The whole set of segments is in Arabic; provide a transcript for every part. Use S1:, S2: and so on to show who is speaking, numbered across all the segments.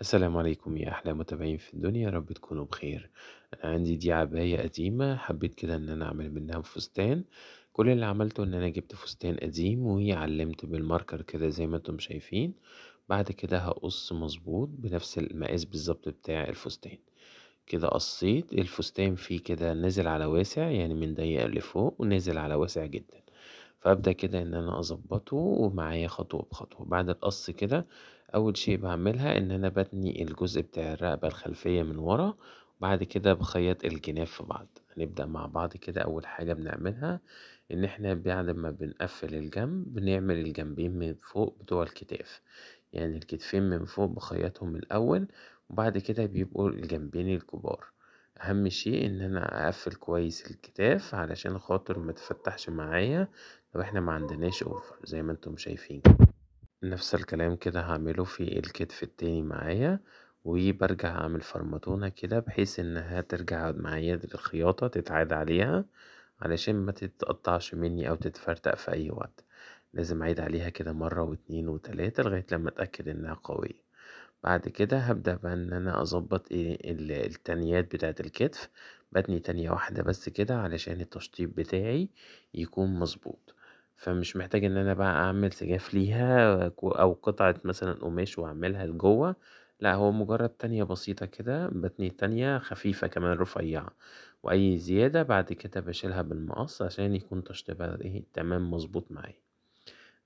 S1: السلام عليكم يا أحلى متابعين في الدنيا، يا رب تكونوا بخير، أنا عندي دي عباية قديمة حبيت كده إن أنا أعمل منها فستان، كل اللي عملته إن أنا جبت فستان قديم وعلمت بالماركر كده زي ما انتم شايفين، بعد كده هقص مظبوط بنفس المقاس بالظبط بتاع الفستان، كده قصيت الفستان فيه كده نازل على واسع يعني من ضيق لفوق ونازل على واسع جدًا، فأبدأ كده إن أنا أظبطه ومعايا خطوة بخطوة، بعد القص كده اول شيء بعملها ان انا بتني الجزء بتاع الرقبة الخلفية من ورا وبعد كده بخيط الجناب في بعض هنبدأ مع بعض كده اول حاجة بنعملها ان احنا بعد ما بنقفل الجنب بنعمل الجنبين من فوق بتوع الكتاف يعني الكتفين من فوق بخيطهم الاول وبعد كده بيبقوا الجنبين الكبار اهم شيء ان انا اقفل كويس الكتاف علشان خاطر ما تفتحش معايا لو احنا ما عندناش اوفر زي ما انتم شايفين نفس الكلام كده هعمله في الكتف التاني معايا وبرجع اعمل فرمتونة كده بحيث انها ترجع معايا الخياطة تتعاد عليها علشان ما تتقطعش مني او تتفرتق في اي وقت لازم اعيد عليها كده مرة واتنين وتلاتة لغاية لما اتأكد انها قوية بعد كده هبدأ بقى ان انا اظبط ايه التانيات بتاعة الكتف بدني تانية واحدة بس كده علشان التشطيب بتاعي يكون مظبوط فمش محتاج إن أنا بقى أعمل سجاف ليها أو قطعة مثلًا قماش وأعملها لجوّه، لأ هو مجرد تانية بسيطة كده، بتني تانية خفيفة كمان رفيّعة، وأي زيادة بعد كده بشيلها بالمقص عشان يكون تشطيبها إيه تمام مظبوط معايا،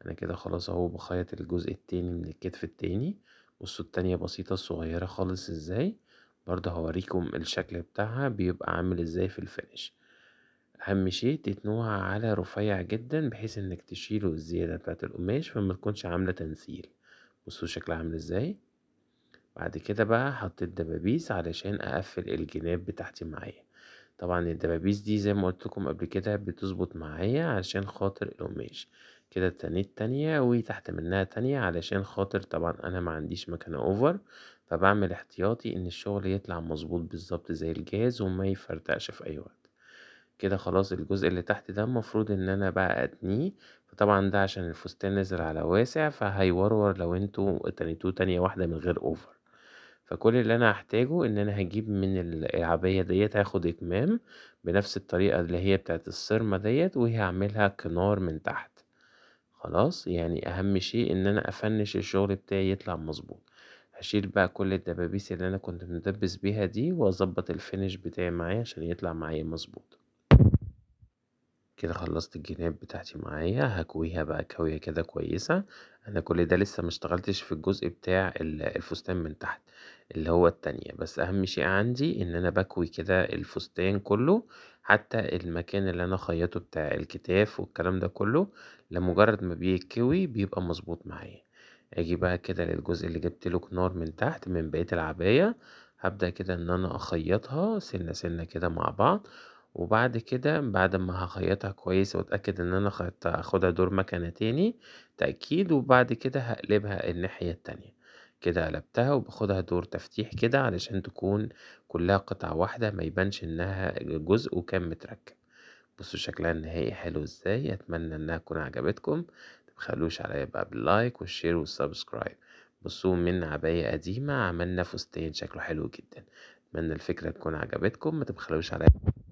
S1: أنا كده خلاص أهو بخيط الجزء التاني من الكتف التاني، بصوا التانية بسيطة صغيّرة خالص إزاي، برضه هوريكم الشكل بتاعها بيبقى عامل إزاي في الفينش أهم شيء تتنوع على رفيع جدًا، بحيث إنك تشيله الزيادة بتاعت القماش، فما تكونش عاملة تنسيل. بصوا شكلها عامل إزاي. بعد كده بقى حطيت دبابيس علشان أقفل الجناب بتاعتي معايا. طبعًا الدبابيس دي زي ما قلت لكم قبل كده بتظبط معايا علشان خاطر القماش. كده اتنيت تانية وتحت منها تانية علشان خاطر طبعًا أنا ما عنديش مكنة أوفر، فبعمل احتياطي إن الشغل يطلع مظبوط بالظبط زي الجهاز وما يفرتقش في أي وقت. كده خلاص الجزء اللي تحت ده المفروض ان انا بقى اتنيه فطبعا ده عشان الفستان نزل على واسع فهيورور لو انتوا اتنيتوه تانية واحدة من غير اوفر فكل اللي انا هحتاجه ان انا هجيب من العباية ديت هاخد اكمام بنفس الطريقة اللي هي بتاعت الصرمة ديت وهعملها كنار من تحت خلاص يعني اهم شيء ان انا افنش الشغل بتاعي يطلع مظبوط هشيل بقى كل الدبابيس اللي انا كنت مدبس بيها دي واظبط الفينش بتاعي معايا عشان يطلع معايا مظبوط كده خلصت الجناب بتاعتي معايا هكويها بقى كويه كده كويسه انا كل ده لسه ما اشتغلتش في الجزء بتاع الفستان من تحت اللي هو التانية بس اهم شيء عندي ان انا بكوي كده الفستان كله حتى المكان اللي انا خيطه بتاع الكتاف والكلام ده كله لمجرد ما بيتكوي بيبقى مظبوط معايا اجي بقى كده للجزء اللي جبت له كنار من تحت من بقية العباية هبدأ كده ان انا اخيطها سنة سنة كده مع بعض وبعد كده بعد ما هخيطها كويس واتأكد ان انا خيطتها هاخدها دور مكنة تاني تأكيد وبعد كده هقلبها الناحية التانية كده قلبتها وباخدها دور تفتيح كده علشان تكون كلها قطعة واحدة ما يبانش انها جزء وكان متركب بصوا شكلها النهائي حلو ازاي اتمنى انها تكون عجبتكم متخلوش عليا بقى باللايك والشير والسبسكرايب بصوا من عباية قديمة عملنا فستان شكله حلو جدا اتمنى الفكرة تكون عجبتكم ما تبخلوش عليا